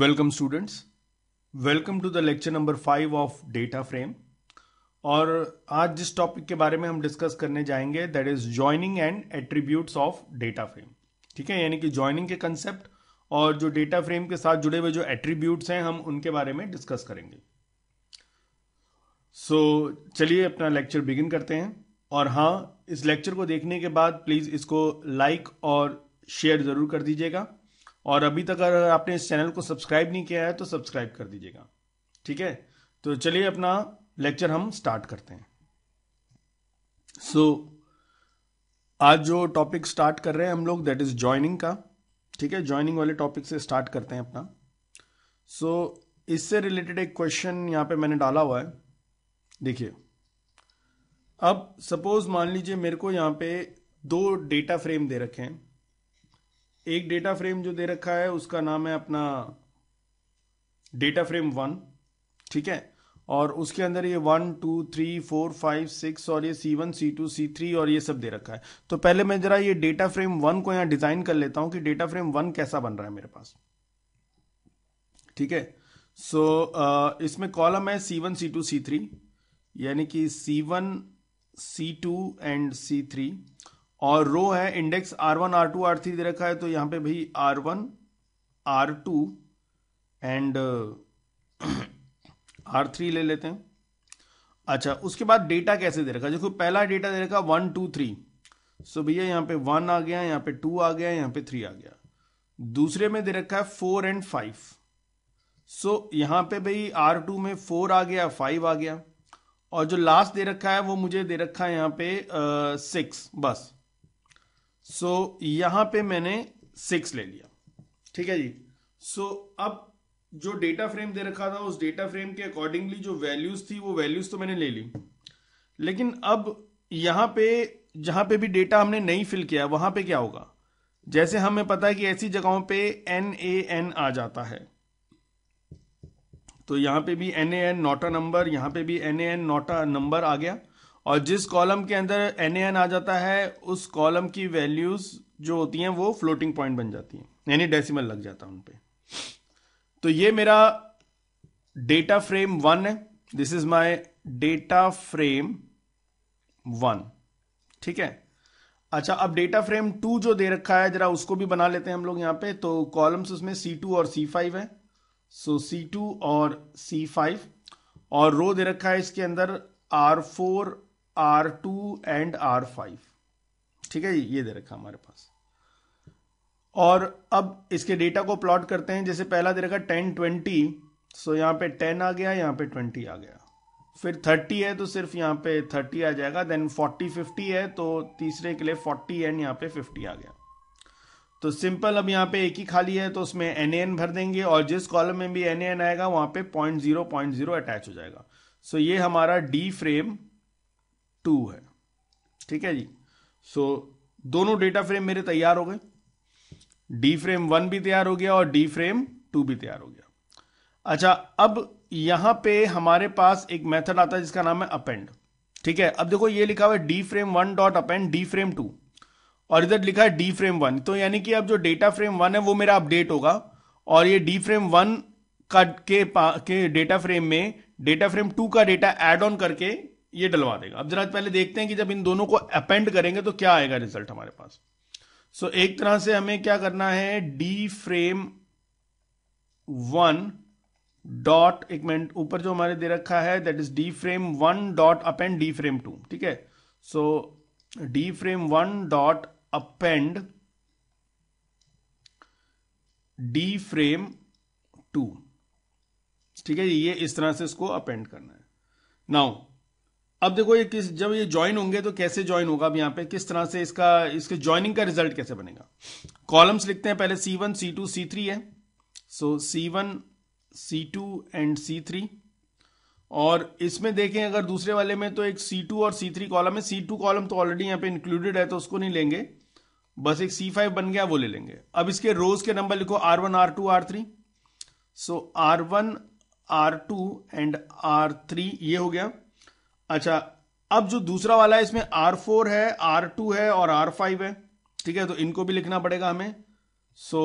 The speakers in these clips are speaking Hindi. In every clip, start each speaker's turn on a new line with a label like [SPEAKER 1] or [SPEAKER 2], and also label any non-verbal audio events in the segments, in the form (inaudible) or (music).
[SPEAKER 1] welcome students welcome to the lecture number five of data frame और आज जिस टॉपिक के बारे में हम डिस्कस करने जाएंगे that is joining and attributes of data frame ठीक है यानी कि ज्वाइनिंग के कंसेप्ट और जो डेटा फ्रेम के साथ जुड़े हुए जो एट्रीब्यूट्स हैं हम उनके बारे में डिस्कस करेंगे सो so, चलिए अपना लेक्चर बिगिन करते हैं और हाँ इस लेक्चर को देखने के बाद प्लीज़ इसको लाइक और शेयर ज़रूर कर दीजिएगा और अभी तक अगर आपने इस चैनल को सब्सक्राइब नहीं किया है तो सब्सक्राइब कर दीजिएगा ठीक है तो चलिए अपना लेक्चर हम स्टार्ट करते हैं सो so, आज जो टॉपिक स्टार्ट कर रहे हैं हम लोग दैट इज ज्वाइनिंग का ठीक है ज्वाइनिंग वाले टॉपिक से स्टार्ट करते हैं अपना सो so, इससे रिलेटेड एक क्वेश्चन यहाँ पे मैंने डाला हुआ है देखिए अब सपोज मान लीजिए मेरे को यहाँ पे दो डेटा फ्रेम दे रखे हैं एक डेटा फ्रेम जो दे रखा है उसका नाम है अपना डेटा फ्रेम वन ठीक है और उसके अंदर ये one two three four five six और ये C one C two C three और ये सब दे रखा है तो पहले मैं जरा ये डेटा फ्रेम वन को यहां डिजाइन कर लेता हूं कि डेटा फ्रेम वन कैसा बन रहा है मेरे पास ठीक है सो इसमें कॉलम है C one C two C three यानी कि C one C two and C three और रो है index R one R two R three दे रखा है तो यहाँ पे भाई R one R two and R three ले लेते हैं अच्छा उसके बाद डेटा कैसे दे रखा देखो पहला डेटा दे रखा वन टू थ्री सो भैया यहाँ पे वन आ गया यहाँ पे टू आ गया यहाँ पे थ्री आ गया दूसरे में दे रखा है फोर एंड फाइव सो यहाँ पे भाई आर टू में फोर आ गया फाइव आ गया और जो लास्ट दे रखा है वो मुझे दे रखा है यहाँ पे सिक्स uh, बस सो so, यहां पे मैंने सिक्स ले लिया ठीक है जी सो so, अब जो डेटा फ्रेम दे रखा था उस डेटा फ्रेम के अकॉर्डिंगली जो वैल्यूज थी वो वैल्यूज तो मैंने ले ली लेकिन अब यहां पे जहां पे भी डेटा हमने नहीं फिल किया वहां पे क्या होगा जैसे हमें पता है कि ऐसी जगहों पे एन ए एन आ जाता है तो यहां पे भी N A N not a number यहां पे भी N A N not a number आ गया और जिस कॉलम के अंदर एन आ जाता है उस कॉलम की वैल्यूज जो होती हैं वो फ्लोटिंग पॉइंट बन जाती हैं यानी डेसिमल लग जाता है उन पे तो ये मेरा डेटा फ्रेम वन है this is my data frame one ठीक है अच्छा अब डेटा फ्रेम टू जो दे रखा है जरा उसको भी बना लेते हैं हम लोग यहाँ पे तो कॉलम्स उसमें सी टू और सी फाइव है सो सी टू और सी फाइव और रो दे रखा है इसके अंदर R four R two and R five ठीक है ये दे रखा हमारे पास और अब इसके डेटा को प्लॉट करते हैं जैसे पहला दे रखा टेन ट्वेंटी सो यहाँ पे टेन आ गया यहाँ पे ट्वेंटी आ गया फिर थर्टी है तो सिर्फ यहाँ पे थर्टी आ जाएगा देन फोर्टी फिफ्टी है तो तीसरे के लिए फोर्टी एंड यहाँ पे फिफ्टी आ गया तो सिंपल अब यहाँ पे एक ही खाली है तो उसमें एन एन भर देंगे और जिस कॉलम में भी एन एन आएगा वहां पे point zero point zero attach हो जाएगा सो so ये हमारा डी फ्रेम टू है ठीक है जी सो so, दोनों डेटा फ्रेम मेरे तैयार हो गए डी फ्रेम वन भी तैयार हो गया और डी फ्रेम टू भी तैयार हो गया अच्छा अब यहां पे हमारे पास एक मेथड आता है जिसका नाम है अपेंड ठीक है अब देखो ये लिखा हुआ है D frame one dot append D frame two और इधर लिखा है डी फ्रेम वन तो यानी कि अब जो डेटा फ्रेम वन है वो मेरा अपडेट होगा और ये डी फ्रेम वन का के, डेटा फ्रेम में डेटा फ्रेम टू का डेटा एड ऑन करके ये डलवा देगा अब जरा पहले देखते हैं कि जब इन दोनों को अपेंड करेंगे तो क्या आएगा रिजल्ट हमारे पास सो so, एक तरह से हमें क्या करना है डी फ्रेम वन डॉट एक मिनट ऊपर जो हमारे दे रखा है that is D frame one dot append D frame two ठीक है so D frame one dot append D frame two ठीक है ये इस तरह से इसको अपेंड करना है नाउ अब देखो ये किस जब ये ज्वाइन होंगे तो कैसे ज्वाइन होगा अब यहाँ पे किस तरह से इसका इसके ज्वाइनिंग का रिजल्ट कैसे बनेगा कॉलम्स लिखते हैं पहले C one C two C three है so C one C two and C three और इसमें देखें अगर दूसरे वाले में तो एक सी टू और सी थ्री कॉलम है सी टू कॉलम तो ऑलरेडी यहाँ पे इंक्लूडेड है तो उसको नहीं लेंगे बस एक सी फाइव बन गया वो ले लेंगे अब इसके रोज के नंबर लिखो R one R two R three so R one R two and R three ये हो गया अच्छा अब जो दूसरा वाला है इसमें आर फोर है आर टू है और आर फाइव है ठीक है तो इनको भी लिखना पड़ेगा हमें so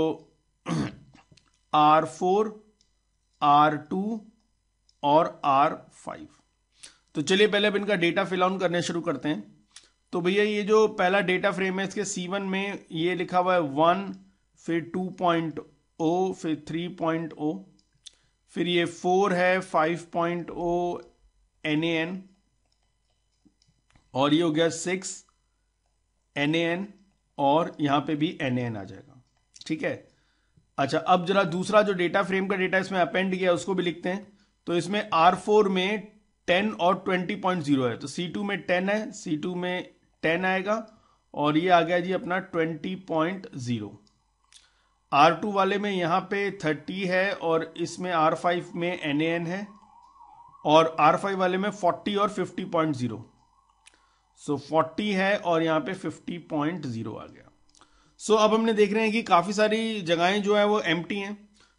[SPEAKER 1] R four R two और आर फाइव तो चलिए पहले अब इनका डेटा फिल आउन करने शुरू करते हैं तो भैया ये जो पहला डेटा फ्रेम है इसके सी वन में ये लिखा हुआ है वन फिर टू पॉइंट ओ फिर थ्री पॉइंट ओ फिर ये फोर है five point O N A N और ये हो गया सिक्स एन ए एन और यहां पे भी एन ए एन आ जाएगा ठीक है अच्छा अब जरा दूसरा जो डेटा फ्रेम का डेटा इसमें अपेंड किया उसको भी लिखते हैं तो इसमें आर फोर में टेन और ट्वेंटी पॉइंट जीरो है तो सी टू में टेन है सी टू में टेन आएगा और ये आ गया जी अपना twenty point zero R two वाले में यहां पे थर्टी है और इसमें आर फाइव में एन ए एन है और आर फाइव वाले में फोर्टी और fifty point zero so so, 40 है और यहाँ पे 50.0 आ गया सो so, अब हमने देख रहे हैं कि काफ़ी सारी जगहें जो है वो एम हैं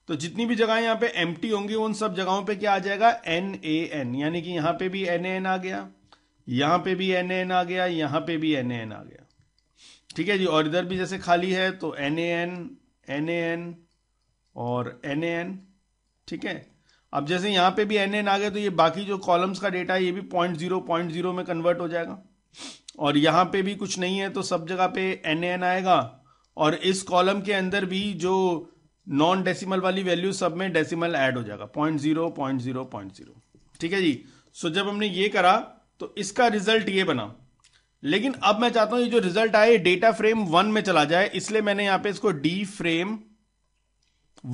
[SPEAKER 1] तो जितनी भी जगह यहाँ पे एम होंगी उन सब जगहों पे क्या आ जाएगा एन ए एन यानी कि यहाँ पे भी एन एन आ गया यहाँ पे भी एन एन आ गया यहाँ पे भी एन एन आ गया ठीक है जी और इधर भी जैसे खाली है तो N A N N A N और एन ए एन ठीक है अब जैसे यहाँ पे भी एन एन आ गया तो ये बाकी जो कॉलम्स का डेटा है ये भी पॉइंट जीरो पॉइंट जीरो में कन्वर्ट हो जाएगा और यहां पे भी कुछ नहीं है तो सब जगह पे एन एन आएगा और इस कॉलम के अंदर भी जो नॉन डेसिमल वाली वैल्यू सब में डेसिमल ऐड हो जाएगा point zero point zero point zero ठीक है जी सो जब हमने ये करा तो इसका रिजल्ट ये बना लेकिन अब मैं चाहता हूं ये जो रिजल्ट आए डेटा फ्रेम वन में चला जाए इसलिए मैंने यहां पे इसको डी फ्रेम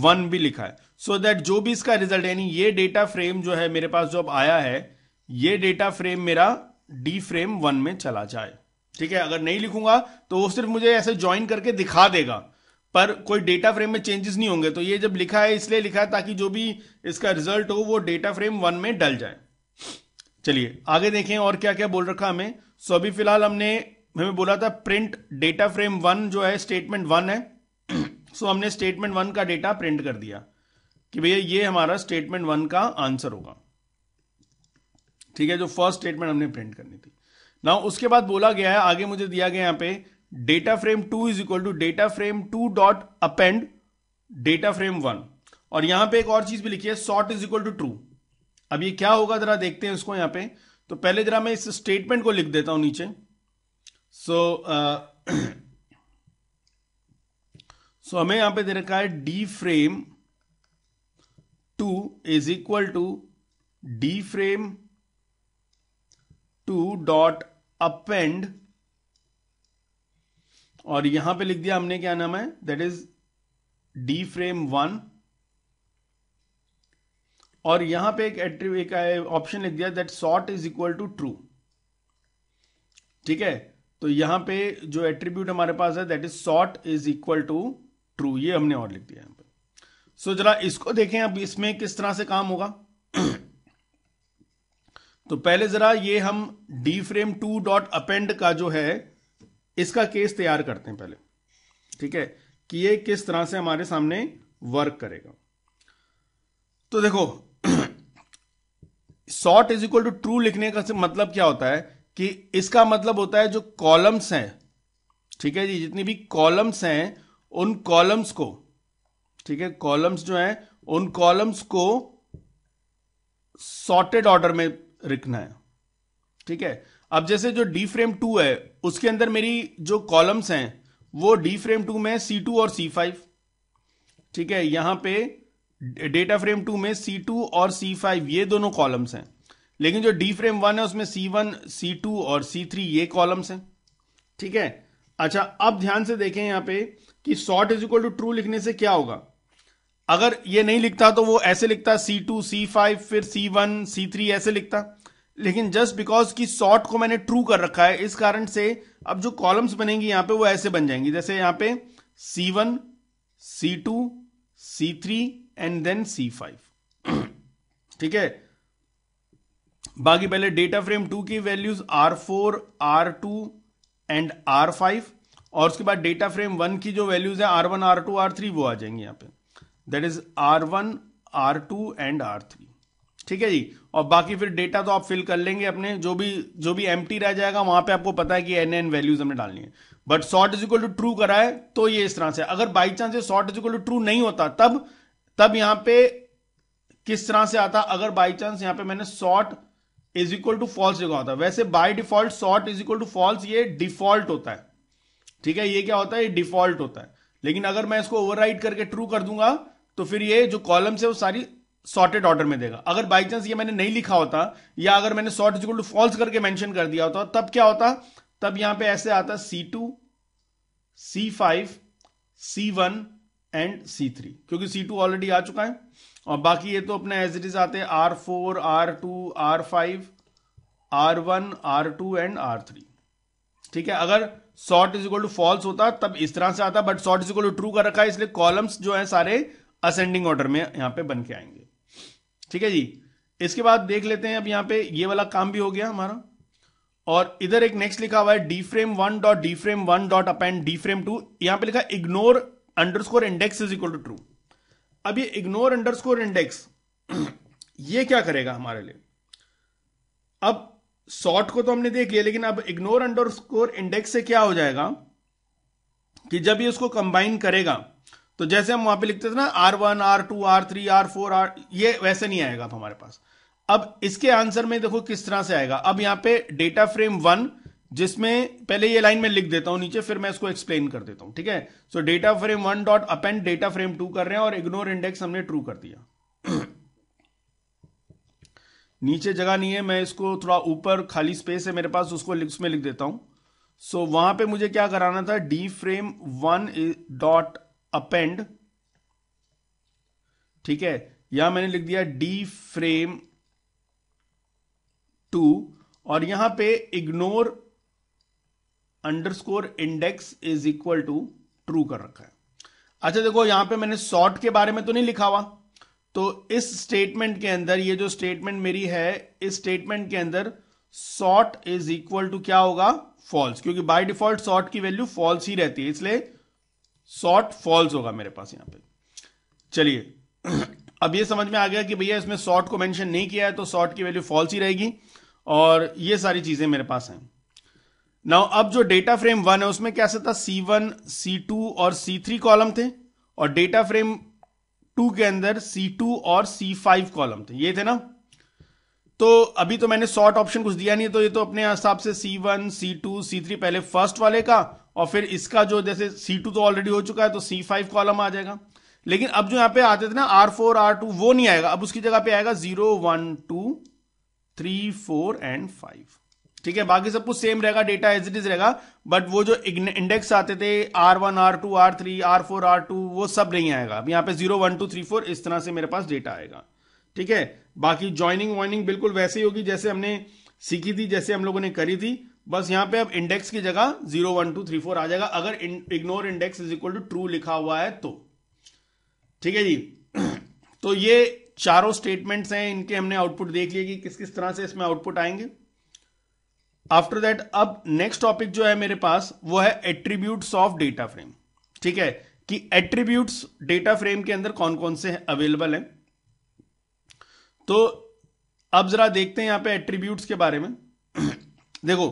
[SPEAKER 1] वन भी लिखा है सो so दैट जो भी इसका रिजल्ट यानी ये डेटा फ्रेम जो है मेरे पास जो अब आया है ये डेटा फ्रेम मेरा डी फ्रेम वन में चला जाए ठीक है अगर नहीं लिखूंगा तो वो सिर्फ मुझे ऐसे ज्वाइन करके दिखा देगा पर कोई डेटा फ्रेम में चेंजेस नहीं होंगे तो ये जब लिखा है इसलिए लिखा है ताकि जो भी इसका रिजल्ट हो वो डेटा फ्रेम वन में डल जाए चलिए आगे देखें और क्या क्या बोल रखा हमें सो अभी फिलहाल हमने हमें बोला था प्रिंट डेटा फ्रेम वन जो है स्टेटमेंट वन है सो हमने स्टेटमेंट वन का डेटा प्रिंट कर दिया कि भैया ये हमारा स्टेटमेंट वन का आंसर होगा ठीक है जो फर्स्ट स्टेटमेंट हमने प्रिंट करनी थी ना उसके बाद बोला गया है आगे मुझे दिया गया यहां पे data frame two is equal to data frame two dot append data frame one और यहां पे एक और चीज भी लिखी है sort is equal to true अब ये क्या होगा जरा देखते हैं उसको यहां पे तो पहले जरा मैं इस स्टेटमेंट को लिख देता हूं नीचे सो so, सो uh, (coughs) so हमें यहां पे दे रखा है D frame two is equal to D frame two dot append और यहां पे लिख दिया हमने क्या नाम है that is D frame one और यहां पे एक एक ऑप्शन लिख दिया that sort is equal to true ठीक है तो यहां पे जो एट्रीब्यूट हमारे पास है that is sort is equal to true ये हमने और लिख दिया यहां पर सो so, जरा इसको देखें अब इसमें किस तरह से काम होगा तो पहले जरा ये हम D frame two dot append का जो है इसका केस तैयार करते हैं पहले ठीक है कि ये किस तरह से हमारे सामने वर्क करेगा तो देखो sort is equal to true लिखने का मतलब क्या होता है कि इसका मतलब होता है जो कॉलम्स हैं ठीक है जी जितनी भी कॉलम्स हैं उन कॉलम्स को ठीक है कॉलम्स जो हैं उन कॉलम्स को सॉर्टेड ऑर्डर में रखना है ठीक है अब जैसे जो डी फ्रेम टू है उसके अंदर मेरी जो कॉलम्स हैं वो डी फ्रेम टू में सी टू और सी फाइव ठीक है यहां पे डेटा फ्रेम टू में सी टू और सी फाइव ये दोनों कॉलम्स हैं लेकिन जो डी फ्रेम वन है उसमें सी वन सी टू और सी थ्री ये कॉलम्स हैं ठीक है अच्छा अब ध्यान से देखें यहां पे कि sort is equal to true लिखने से क्या होगा अगर ये नहीं लिखता तो वो ऐसे लिखता सी टू सी फाइव फिर सी वन सी थ्री ऐसे लिखता लेकिन जस्ट बिकॉज की सॉर्ट को मैंने ट्रू कर रखा है इस कारण से अब जो कॉलम्स बनेंगी यहां पे वो ऐसे बन जाएंगी जैसे यहां पे C one C two C three and then C five ठीक है बाकी पहले डेटा फ्रेम टू की values R four R two and R five और उसके बाद डेटा फ्रेम वन की जो वैल्यूज है R one R two R three वो आ जाएंगे यहां पे that is R one R two and R three ठीक है जी और बाकी फिर डेटा तो आप फिल कर लेंगे अपने जो भी जो भी एम रह जाएगा वहां पे आपको पता है कि एन एन वैल्यूज हमने डालनी है but sort is equal to true कराए तो ये इस तरह से अगर बाई चांस ये sort is equal to true नहीं होता तब तब यहां पे किस तरह से आता अगर बाई चांस यहां पे मैंने sort is equal to false लिखा होता वैसे by default sort is equal to false ये डिफॉल्ट होता है ठीक है ये क्या होता है ये डिफॉल्ट होता है लेकिन अगर मैं इसको ओवर करके ट्रू कर दूंगा तो फिर ये जो कॉलम्स है वो सारी सॉर्टेड ऑर्डर में देगा अगर बाई चांस ये मैंने नहीं लिखा होता या अगर मैंने सॉर्ट इजिकल टू फॉल्स करके मेंशन कर दिया होता तब क्या होता तब यहां पे ऐसे आता C two C five C one and C three क्योंकि सी टू ऑलरेडी आ चुका है और बाकी ये तो अपने एज इट इज आते हैं R four R two R five R one R two and R three ठीक है अगर sort is equal to false होता तब इस तरह से आता but sort is equal to true कर रखा है इसलिए कॉलम्स जो है सारे असेंडिंग ऑर्डर में यहां पे बन के आएंगे ठीक है जी इसके बाद देख लेते हैं अब यहां पे ये वाला काम भी हो गया हमारा और इधर एक नेक्स्ट लिखा हुआ है D frame one dot D frame one dot append D frame two यहां पे लिखा ignore underscore index is equal to true अब ये इग्नोर अंडर स्कोर इंडेक्स ये क्या करेगा हमारे लिए अब सॉर्ट को तो हमने देख लिया लेकिन अब इग्नोर अंडर स्कोर इंडेक्स से क्या हो जाएगा कि जब ये उसको कंबाइन करेगा तो जैसे हम वहां पे लिखते थे ना R one R two R three R four R ये वैसे नहीं आएगा अब हमारे पास अब इसके आंसर में देखो किस तरह से आएगा अब यहां पे डेटा फ्रेम वन जिसमें पहले ये लाइन में लिख देता हूं नीचे फिर मैं इसको एक्सप्लेन कर देता हूं ठीक है so data frame one dot append data frame two कर रहे हैं और इग्नोर इंडेक्स हमने ट्रू कर दिया नीचे जगह नहीं है मैं इसको थोड़ा ऊपर खाली स्पेस है मेरे पास उसको उसमें लिख देता हूं सो so, वहां पे मुझे क्या कराना था D frame one dot append ठीक है यहां मैंने लिख दिया डी फ्रेम टू और यहां पे ignore underscore index is equal to true कर रखा है अच्छा देखो यहां पे मैंने सॉर्ट के बारे में तो नहीं लिखा हुआ तो इस स्टेटमेंट के अंदर ये जो स्टेटमेंट मेरी है इस स्टेटमेंट के अंदर सॉर्ट इज इक्वल टू क्या होगा फॉल्स क्योंकि बाय डिफॉल्ट सॉर्ट की वैल्यू फॉल्स ही रहती है इसलिए शॉर्ट फॉल्स होगा मेरे पास यहां पे चलिए अब ये समझ में आ गया कि भैया इसमें शॉर्ट को मेंशन नहीं किया है तो शॉर्ट की वैल्यू फॉल्स ही रहेगी और ये सारी चीजें मेरे पास हैं नाउ अब जो डेटा फ्रेम वन है उसमें कैसा था सी वन सी टू और सी थ्री कॉलम थे और डेटा फ्रेम टू के अंदर सी टू और सी फाइव कॉलम थे ये थे ना तो अभी तो मैंने शॉर्ट ऑप्शन कुछ दिया नहीं है तो ये तो अपने हिसाब से C one C two C three पहले फर्स्ट वाले का और फिर इसका जो जैसे सी टू तो ऑलरेडी हो चुका है तो सी फाइव कॉलम आ जाएगा लेकिन अब जो यहाँ पे आते थे ना आर फोर आर टू वो नहीं आएगा अब उसकी जगह पे आएगा zero one two three four and five ठीक है बाकी सब कुछ सेम रहेगा डेटा एज इट इज रहेगा बट वो जो इंडेक्स आते थे R one R two R three R four R two वो सब नहीं आएगा अब यहाँ पे zero one two three four इस तरह से मेरे पास डेटा आएगा ठीक है बाकी ज्वाइनिंग वॉइनिंग बिल्कुल वैसे ही होगी जैसे हमने सीखी थी जैसे हम लोगों ने करी थी बस यहां पे अब इंडेक्स की जगह zero one two three four आ जाएगा अगर ignore index is equal to true लिखा हुआ है तो ठीक है जी (clears throat) तो ये चारों स्टेटमेंट्स हैं इनके हमने आउटपुट देख लिए कि किस किस तरह से इसमें आउटपुट आएंगे आफ्टर दैट अब नेक्स्ट टॉपिक जो है मेरे पास वो है एट्रीब्यूट्स ऑफ डेटा फ्रेम ठीक है कि एट्रीब्यूट्स डेटा फ्रेम के अंदर कौन कौन से अवेलेबल हैं तो अब जरा देखते हैं यहां पे एट्रीब्यूट्स के बारे में (clears throat) देखो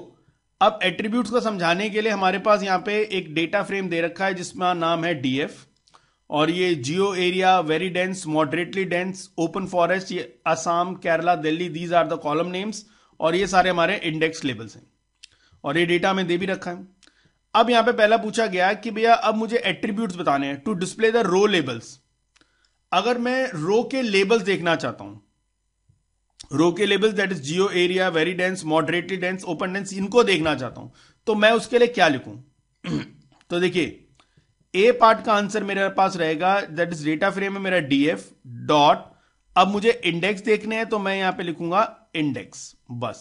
[SPEAKER 1] अब एट्रीब्यूट को समझाने के लिए हमारे पास यहां पे एक डेटा फ्रेम दे रखा है जिसका नाम है डीएफ और ये geo area very dense moderately dense open forest ये Assam Kerala Delhi these are the column names और ये सारे हमारे इंडेक्स लेबल्स हैं और ये डेटा में दे भी रखा है अब यहां पे पहला पूछा गया कि भैया अब मुझे एट्रीब्यूट्स बताने हैं to display the row labels अगर मैं रो के लेबल्स देखना चाहता हूं रोके label that is geo area very dense moderately dense open dense इनको देखना चाहता हूं तो मैं उसके लिए क्या लिखूं (clears throat) तो देखिए ए पार्ट का आंसर मेरे पास रहेगा दैट इज डेटा फ्रेम है मेरा डीएफ डॉट अब मुझे इंडेक्स देखने हैं तो मैं यहां पे लिखूंगा इंडेक्स बस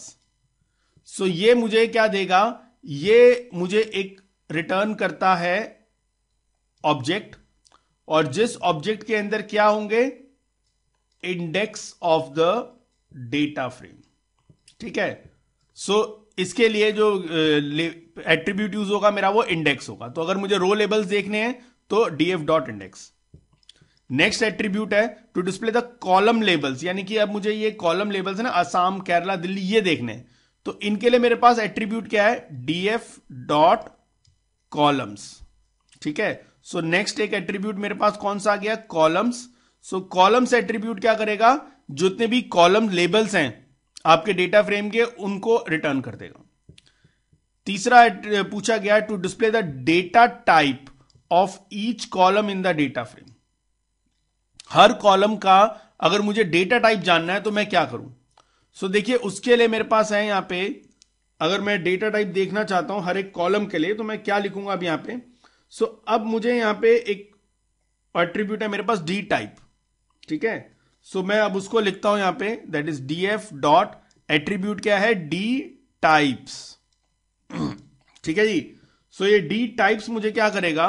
[SPEAKER 1] सो so ये मुझे क्या देगा ये मुझे एक रिटर्न करता है ऑब्जेक्ट और जिस ऑब्जेक्ट के अंदर क्या होंगे index of the data frame ठीक है सो so, इसके लिए जो एट्रीब्यूट यूज होगा मेरा वो इंडेक्स होगा तो अगर मुझे रो लेबल्स देखने हैं तो DF dot index next attribute है to display the column labels यानी कि अब मुझे ये कॉलम लेबल्स है ना असम केरला दिल्ली ये देखने हैं तो इनके लिए मेरे पास एट्रीब्यूट क्या है डीएफ डॉट कॉलम्स ठीक है सो नेक्स्ट एक एट्रीब्यूट मेरे पास कौन सा आ गया कॉलम्स सो कॉलम्स एट्रीब्यूट क्या करेगा जितने भी कॉलम लेबल्स हैं आपके डेटा फ्रेम के उनको रिटर्न कर देगा तीसरा पूछा गया to display the data type of each column in the data frame हर कॉलम का अगर मुझे डेटा टाइप जानना है तो मैं क्या करूं सो so, देखिए उसके लिए मेरे पास है यहां पे अगर मैं डेटा टाइप देखना चाहता हूं हर एक कॉलम के लिए तो मैं क्या लिखूंगा अब यहां पे सो so, अब मुझे यहां पे एक एट्रीब्यूट है मेरे पास डी टाइप ठीक है सो so, मैं अब उसको लिखता हूं यहां पे that is D F dot attribute क्या है डी टाइप्स ठीक है जी सो so, ये डी टाइप्स मुझे क्या करेगा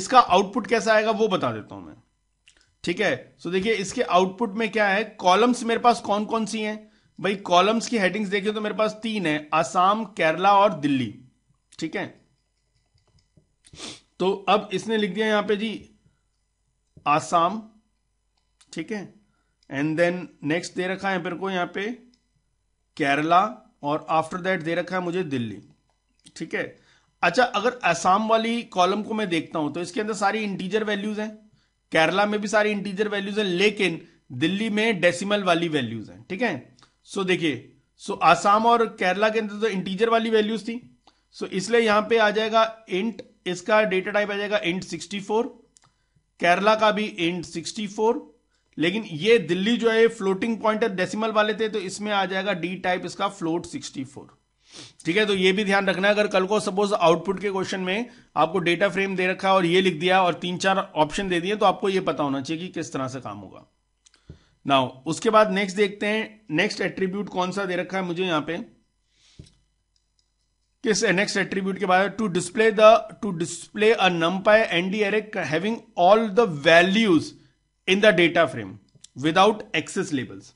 [SPEAKER 1] इसका आउटपुट कैसा आएगा वो बता देता हूं मैं ठीक है सो so, देखिए इसके आउटपुट में क्या है कॉलम्स मेरे पास कौन कौन सी हैं भाई कॉलम्स की हेडिंग्स देखिए तो मेरे पास तीन है आसाम केरला और दिल्ली ठीक है तो अब इसने लिख दिया यहां पे जी आसाम ठीक है एंड देन नेक्स्ट दे रखा है मेरे को यहाँ पे केरला और आफ्टर दैट दे रखा है मुझे दिल्ली ठीक है अच्छा अगर असम वाली कॉलम को मैं देखता हूं तो इसके अंदर सारी इंटीजर वैल्यूज हैं केरला में भी सारी इंटीजर वैल्यूज हैं लेकिन दिल्ली में डेसिमल वाली वैल्यूज हैं ठीक है सो देखिए सो आसाम और केरला के अंदर तो इंटीजर वाली वैल्यूज थी सो इसलिए यहां पे आ जाएगा इंट इसका डेटा टाइप आ जाएगा इंट सिक्सटी केरला का भी इंट सिक्सटी लेकिन ये दिल्ली जो है फ्लोटिंग है डेसिमल वाले थे तो इसमें आ जाएगा डी टाइप इसका फ्लोट 64 ठीक है तो ये भी ध्यान रखना है अगर कल को सपोज आउटपुट के क्वेश्चन में आपको डेटा फ्रेम दे रखा है और ये लिख दिया और तीन चार ऑप्शन दे दिए तो आपको ये पता होना चाहिए कि किस तरह से काम होगा नाउ उसके बाद नेक्स्ट देखते हैं नेक्स्ट एट्रीब्यूट कौन सा दे रखा है मुझे यहां पे किस नेक्स्ट एट्रीब्यूट के बाद to display the to display a NumPy ND array having all the values in the data frame without axes labels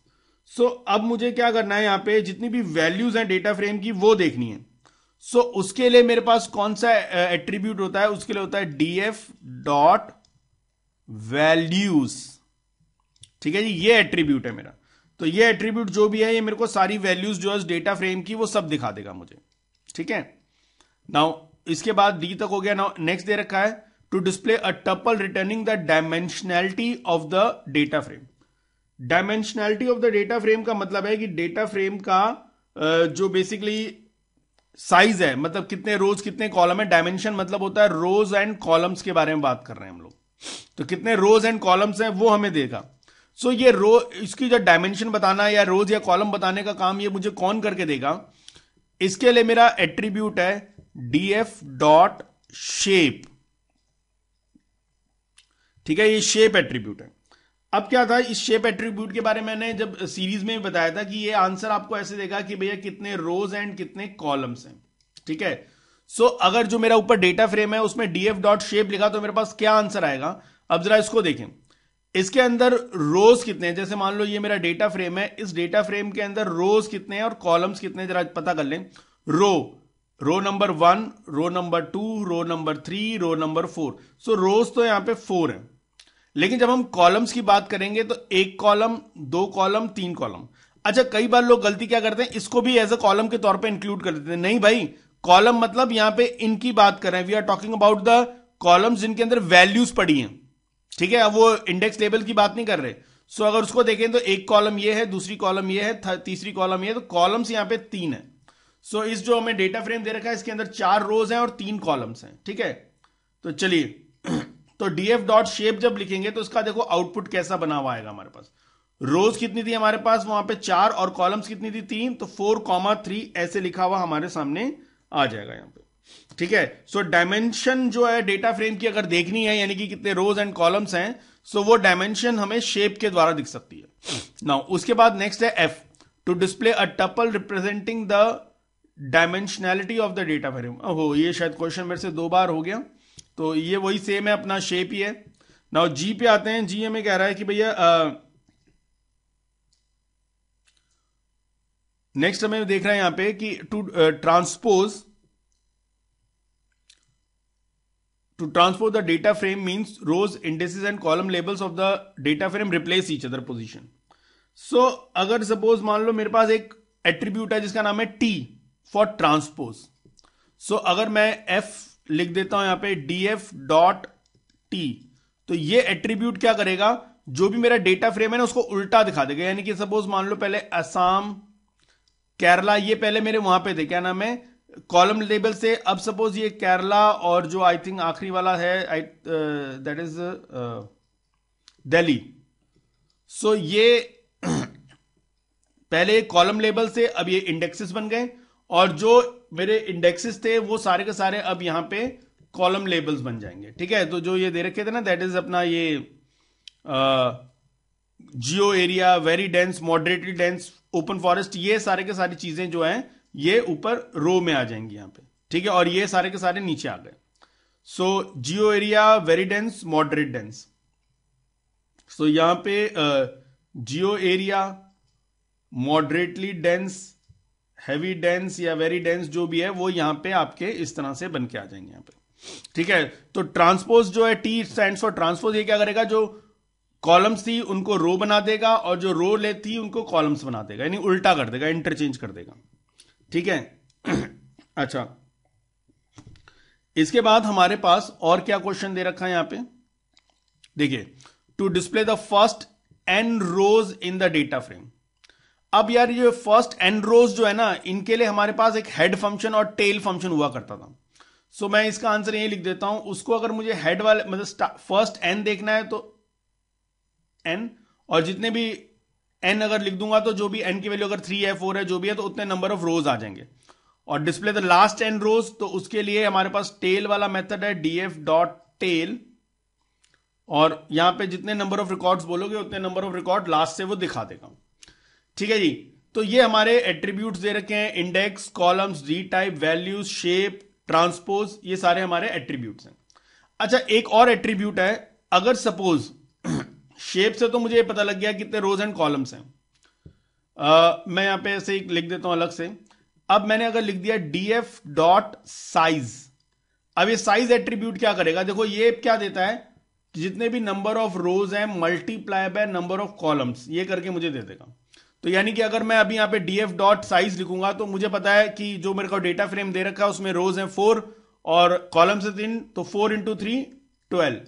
[SPEAKER 1] so अब मुझे क्या करना है यहां पे जितनी भी वैल्यूज हैं डेटा फ्रेम की वो देखनी है सो so, उसके लिए मेरे पास कौन सा एट्रीब्यूट होता है उसके लिए होता है डी एफ डॉट वैल्यूज ठीक है जी ये एट्रीब्यूट है मेरा तो ये एट्रीब्यूट जो भी है ये मेरे को सारी वैल्यूज जो है डेटा फ्रेम की वो सब दिखा देगा मुझे ठीक है नाउ इसके बाद डी तक हो गया नाउ नेक्स्ट दे रखा है to display a tuple returning the dimensionality of the data frame dimensionality of the data frame का मतलब है कि data frame का जो basically साइज है मतलब कितने रोज कितने कॉलम है डायमेंशन मतलब होता है रोज एंड कॉलम्स के बारे में बात कर रहे हैं हम लोग तो कितने रोज एंड कॉलम्स हैं वो हमें देगा सो so ये रो इसकी जो डायमेंशन बताना या रोज या कॉलम बताने का काम ये मुझे कौन करके देगा इसके लिए मेरा एट्रीब्यूट है डी एफ डॉट शेप ठीक है ये शेप एट्रीब्यूट है अब क्या था इस शेप एट्रीब्यूट के बारे में मैंने जब सीरीज में बताया था कि ये आंसर आपको ऐसे देगा कि भैया कितने रोज एंड कितने कॉलम्स हैं ठीक है सो so, अगर जो मेरा ऊपर डेटा फ्रेम है उसमें डीएफ डॉट शेप लिखा तो मेरे पास क्या आंसर आएगा अब जरा इसको देखें इसके अंदर रोज कितने हैं जैसे मान लो ये मेरा डेटा फ्रेम है इस डेटा फ्रेम के अंदर रोज कितने हैं और कॉलम्स कितने जरा पता कर लें row row number one row number two row number three row number four so rows तो यहां पे फोर है लेकिन जब हम कॉलम्स की बात करेंगे तो एक कॉलम दो कॉलम तीन कॉलम अच्छा कई बार लोग गलती क्या करते हैं इसको भी एज अ कॉलम के तौर पे इंक्लूड कर देते हैं नहीं भाई कॉलम मतलब यहां पे इनकी बात कर रहे हैं we are talking about the columns जिनके अंदर वैल्यूज पड़ी हैं ठीक है अब वो इंडेक्स लेवल की बात नहीं कर रहे सो अगर उसको देखें तो एक कॉलम ये है दूसरी कॉलम ये है तीसरी कॉलम ये है तो कॉलम्स यहां पे तीन है सो इस जो हमें डेटा फ्रेम दे रखा है इसके अंदर चार रोज हैं और तीन कॉलम्स हैं ठीक है तो चलिए तो डीएफ डॉट शेप जब लिखेंगे तो इसका देखो आउटपुट कैसा बना हुआ आएगा हमारे पास रोज कितनी थी हमारे पास वहां पे चार और कॉलम्स कितनी थी तीन तो फोर कॉमा थ्री ऐसे लिखा हुआ हमारे सामने आ जाएगा यहां पे ठीक है सो so, डायमेंशन जो है डेटा फ्रेम की अगर देखनी है यानी कि कितने रोज एंड कॉलम्स हैं सो so वो डायमेंशन हमें शेप के द्वारा दिख सकती है नाउ उसके बाद नेक्स्ट है F to display a tuple representing the dimensionality of the data frame हो ये शायद क्वेश्चन मेरे से दो बार हो गया तो ये वही सेम है अपना शेप ही है ना जी पे आते हैं जी हमें कह रहा है कि भैया नेक्स्ट हमें देख रहे हैं यहां पे कि to transpose to transpose the data frame means rows indices and column labels of the data frame replace each other position so अगर सपोज मान लो मेरे पास एक एट्रीब्यूट है जिसका नाम है टी फॉर ट्रांसपोज सो अगर मैं एफ लिख देता हूं यहां पे df डॉट टी तो ये एट्रीब्यूट क्या करेगा जो भी मेरा डेटा फ्रेम है ना उसको उल्टा दिखा देगा यानी कि सपोज मान लो पहले असम केरला ये पहले मेरे वहां पे थे क्या नाम है कॉलम लेबल से अब सपोज ये केरला और जो आई थिंक आखिरी वाला है I that is Delhi so ये (clears throat) पहले कॉलम लेबल से अब ये इंडेक्सेस बन गए और जो मेरे इंडेक्सेस थे वो सारे के सारे अब यहां पे कॉलम लेबल्स बन जाएंगे ठीक है तो जो ये दे रखे थे ना दैट इज अपना ये geo area very dense moderately dense open forest ये सारे के सारी चीजें जो हैं ये ऊपर रो में आ जाएंगी यहां पे ठीक है और ये सारे के सारे नीचे आ गए so geo area very dense moderate dense so यहां पे geo area moderately dense heavy dense या वेरी डेंस जो भी है वो यहां पे आपके इस तरह से बन के आ जाएंगे यहां पे ठीक है तो ट्रांसपोज जो है टी स्टैंड फॉर ट्रांसपोज ये क्या करेगा जो कॉलम्स थी उनको रो बना देगा और जो रो ले थी उनको कॉलम्स बना देगा यानी उल्टा कर देगा इंटरचेंज कर देगा ठीक है (clears throat) अच्छा इसके बाद हमारे पास और क्या क्वेश्चन दे रखा है यहां पे देखिए to display the first N rows in the data frame अब यार ये फर्स्ट एंड्रोज जो है ना इनके लिए हमारे पास एक हेड फंक्शन और टेल फंक्शन हुआ करता था सो so, मैं इसका आंसर यही लिख देता हूं उसको अगर मुझे हेड वाले मतलब फर्स्ट एन देखना है तो एन और जितने भी एन अगर लिख दूंगा तो जो भी एन की वैल्यू अगर थ्री है फोर है जो भी है तो उतने नंबर ऑफ रोज आ जाएंगे और display the last N rows तो उसके लिए हमारे पास टेल वाला मेथड है डीएफ डॉट टेल और यहां पे जितने नंबर ऑफ रिकॉर्ड्स बोलोगे उतने नंबर ऑफ रिकॉर्ड लास्ट से वो दिखा देगा ठीक है जी तो ये हमारे एट्रीब्यूट दे रखे हैं index columns D type values shape transpose ये सारे हमारे एट्रीब्यूट हैं अच्छा एक और एट्रीब्यूट है अगर सपोज शेप (clears throat) से तो मुझे पता लग गया कितने रोज एंड कॉलम्स हैं आ, मैं यहां पे ऐसे लिख देता हूं अलग से अब मैंने अगर लिख दिया डी एफ डॉट साइज अब ये साइज एट्रीब्यूट क्या करेगा देखो ये क्या देता है जितने भी नंबर ऑफ रोज हैं multiply by number of columns ये करके मुझे दे देगा तो यानी कि अगर मैं अभी यहां पे डी एफ डॉट साइज लिखूंगा तो मुझे पता है कि जो मेरे को डेटा फ्रेम दे रखा है उसमें रोज है फोर और कॉलम से तीन तो four into three twelve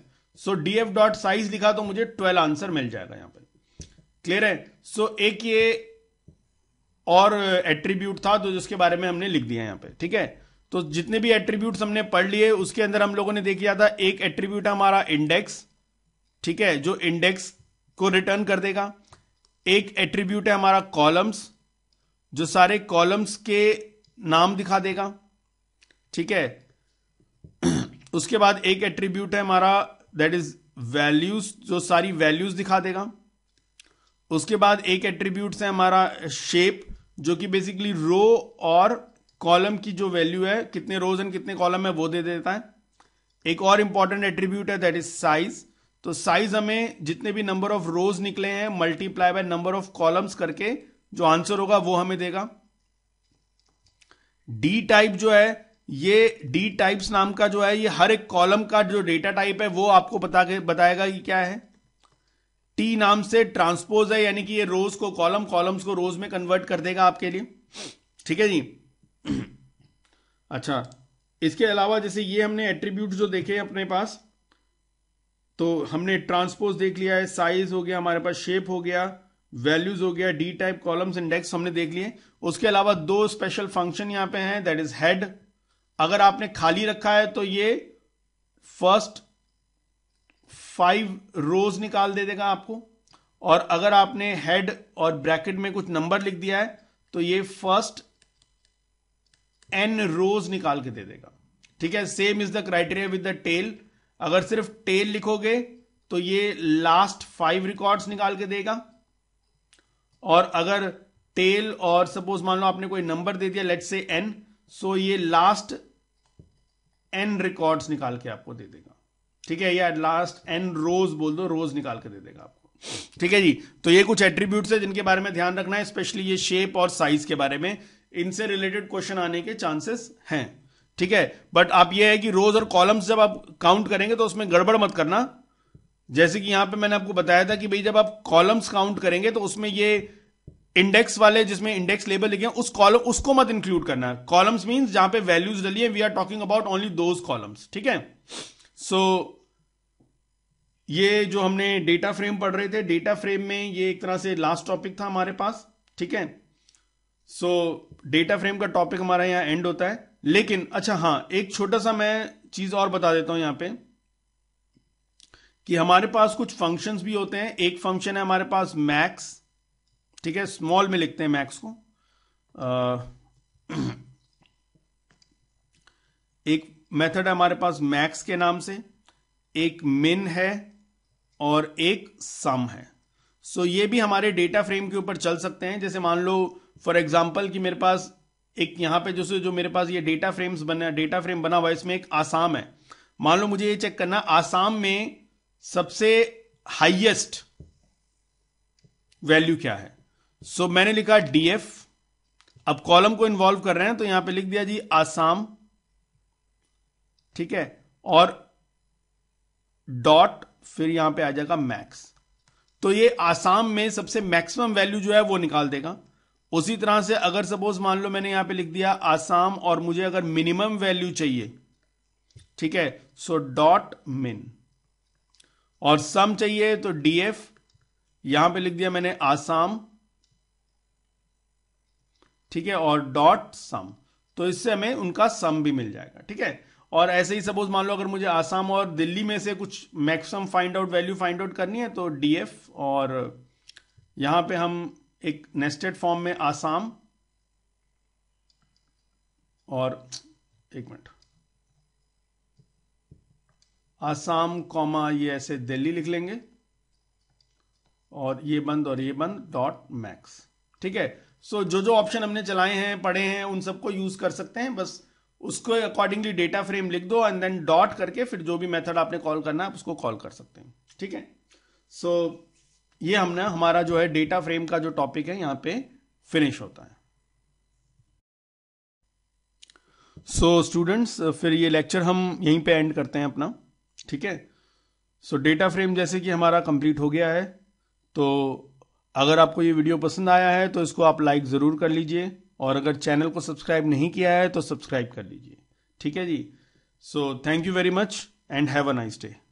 [SPEAKER 1] so D F dot size लिखा तो मुझे ट्वेल्व आंसर मिल जाएगा यहां पर क्लियर है सो so, एक ये और एट्रीब्यूट था तो जिसके बारे में हमने लिख दिया यहां पे ठीक है तो जितने भी एट्रीब्यूट हमने पढ़ लिए उसके अंदर हम लोगों ने देख लिया था एक एट्रीब्यूट हमारा इंडेक्स ठीक है जो इंडेक्स को रिटर्न कर देगा एक एट्रीब्यूट है हमारा कॉलम्स जो सारे कॉलम्स के नाम दिखा देगा ठीक है (clears throat) उसके बाद एक एट्रीब्यूट है हमारा दैट इज वैल्यूज जो सारी वैल्यूज दिखा देगा उसके बाद एक एट्रीब्यूट है हमारा शेप जो कि बेसिकली रो और कॉलम की जो वैल्यू है कितने रोज एंड कितने कॉलम है वो दे देता है एक और इंपॉर्टेंट एट्रीब्यूट है दैट इज साइज तो साइज हमें जितने भी नंबर ऑफ रोज निकले हैं multiply by number of columns करके जो आंसर होगा वो हमें देगा डी टाइप जो है ये डी टाइप्स नाम का जो है ये हर एक कॉलम का जो डेटा टाइप है वो आपको बता के बताएगा कि क्या है टी नाम से ट्रांसपोज है यानी कि ये रोज को कॉलम कॉलम्स को रोज में कन्वर्ट कर देगा आपके लिए ठीक है जी (clears throat) अच्छा इसके अलावा जैसे ये हमने एट्रीब्यूट जो देखे अपने पास तो हमने ट्रांसपोज देख लिया है साइज हो गया हमारे पास शेप हो गया वैल्यूज हो गया डी टाइप कॉलम्स इंडेक्स हमने देख लिए उसके अलावा दो स्पेशल फंक्शन यहां पे हैं दैट इज हेड अगर आपने खाली रखा है तो ये फर्स्ट फाइव रोज निकाल दे देगा आपको और अगर आपने हेड और ब्रैकेट में कुछ नंबर लिख दिया है तो ये फर्स्ट एन रोज निकाल के दे देगा ठीक है same is the criteria with the tail अगर सिर्फ टेल लिखोगे तो ये लास्ट फाइव रिकॉर्ड्स निकाल के देगा और अगर टेल और सपोज मान लो आपने कोई नंबर दे दिया लेट से एन सो ये लास्ट एन रिकॉर्ड्स निकाल के आपको दे देगा ठीक है या लास्ट एन रोज बोल दो रोज निकाल के दे देगा आपको ठीक है जी तो ये कुछ एट्रीब्यूट्स है जिनके बारे में ध्यान रखना है स्पेशली ये शेप और साइज के बारे में इनसे रिलेटेड क्वेश्चन आने के चांसेस हैं ठीक है बट आप ये है कि रोज और कॉलम्स जब आप काउंट करेंगे तो उसमें गड़बड़ मत करना जैसे कि यहां पे मैंने आपको बताया था कि भाई जब आप कॉलम्स काउंट करेंगे तो उसमें ये इंडेक्स वाले जिसमें इंडेक्स लेबल लिखे उस कॉलम उसको मत इंक्लूड करना कॉलम्स मींस जहां पे वैल्यूज डली है we are talking about only those columns ठीक है सो so, ये जो हमने डेटा फ्रेम पढ़ रहे थे डेटा फ्रेम में ये एक तरह से लास्ट टॉपिक था हमारे पास ठीक है सो डेटा फ्रेम का टॉपिक हमारा यहां एंड होता है लेकिन अच्छा हाँ एक छोटा सा मैं चीज और बता देता हूं यहां पे कि हमारे पास कुछ फंक्शंस भी होते हैं एक फंक्शन है हमारे पास मैक्स ठीक है स्मॉल में लिखते हैं मैक्स को एक मेथड है हमारे पास मैक्स के नाम से एक मिन है और एक सम है सो so, ये भी हमारे डेटा फ्रेम के ऊपर चल सकते हैं जैसे मान लो फॉर एग्जांपल कि मेरे पास एक यहां पे जैसे जो मेरे पास ये डेटा फ्रेम्स बना डेटा फ्रेम बना हुआ है इसमें एक आसाम है मान लो मुझे ये चेक करना आसाम में सबसे हाईएस्ट वैल्यू क्या है सो so, मैंने लिखा डीएफ अब कॉलम को इन्वॉल्व कर रहे हैं तो यहां पे लिख दिया जी आसाम ठीक है और डॉट फिर यहां पे आ जाएगा मैक्स तो ये आसाम में सबसे मैक्सिमम वैल्यू जो है वो निकाल देगा उसी तरह से अगर सपोज मान लो मैंने यहां पे लिख दिया आसाम और मुझे अगर मिनिमम वैल्यू चाहिए ठीक है सो डॉट मिन और सम चाहिए तो डीएफ यहां पे लिख दिया मैंने आसाम ठीक है और डॉट सम तो इससे हमें उनका सम भी मिल जाएगा ठीक है और ऐसे ही सपोज मान लो अगर मुझे आसाम और दिल्ली में से कुछ maximum find out value find out करनी है तो डीएफ और यहां पे हम एक नेस्टेड फॉर्म में आसाम और एक मिनट आसाम कॉमा ये ऐसे दिल्ली लिख लेंगे और ये बंद और ये बंद डॉट मैक्स ठीक है सो so, जो जो ऑप्शन हमने चलाए हैं पढ़े हैं उन सबको यूज कर सकते हैं बस उसको अकॉर्डिंगली डेटा फ्रेम लिख दो एंड देन डॉट करके फिर जो भी मेथड आपने कॉल करना है आप उसको कॉल कर सकते हैं ठीक है सो so, ये हमने हमारा जो है डेटा फ्रेम का जो टॉपिक है यहां पे फिनिश होता है सो so, स्टूडेंट्स फिर ये लेक्चर हम यहीं पे एंड करते हैं अपना ठीक है सो डेटा फ्रेम जैसे कि हमारा कंप्लीट हो गया है तो अगर आपको ये वीडियो पसंद आया है तो इसको आप लाइक ज़रूर कर लीजिए और अगर चैनल को सब्सक्राइब नहीं किया है तो सब्सक्राइब कर लीजिए ठीक है जी so thank you very much and have a nice day